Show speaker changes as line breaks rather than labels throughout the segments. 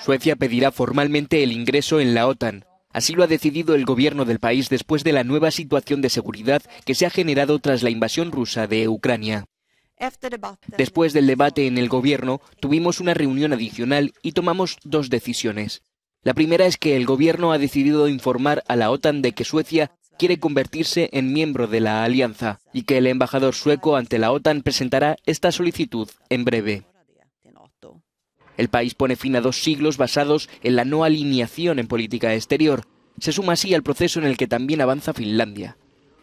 Suecia pedirá formalmente el ingreso en la OTAN. Así lo ha decidido el gobierno del país después de la nueva situación de seguridad que se ha generado tras la invasión rusa de Ucrania. Después del debate en el gobierno, tuvimos una reunión adicional y tomamos dos decisiones. La primera es que el gobierno ha decidido informar a la OTAN de que Suecia quiere convertirse en miembro de la alianza y que el embajador sueco ante la OTAN presentará esta solicitud en breve. El país pone fin a dos siglos basados en la no alineación en política exterior. Se suma así al proceso en el que también avanza Finlandia.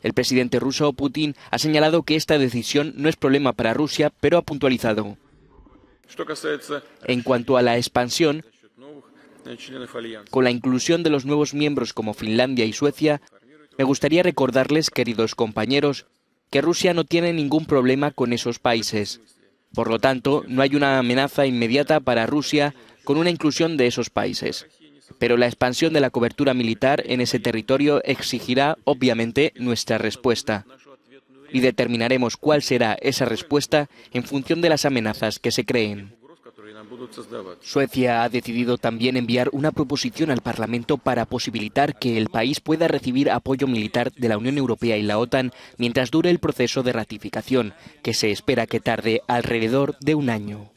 El presidente ruso Putin ha señalado que esta decisión no es problema para Rusia, pero ha puntualizado. En cuanto a la expansión, con la inclusión de los nuevos miembros como Finlandia y Suecia, me gustaría recordarles, queridos compañeros, que Rusia no tiene ningún problema con esos países. Por lo tanto, no hay una amenaza inmediata para Rusia con una inclusión de esos países. Pero la expansión de la cobertura militar en ese territorio exigirá, obviamente, nuestra respuesta. Y determinaremos cuál será esa respuesta en función de las amenazas que se creen.
Suecia
ha decidido también enviar una proposición al Parlamento para posibilitar que el país pueda recibir apoyo militar de la Unión Europea y la OTAN mientras dure el proceso de ratificación, que se espera que tarde alrededor de un año.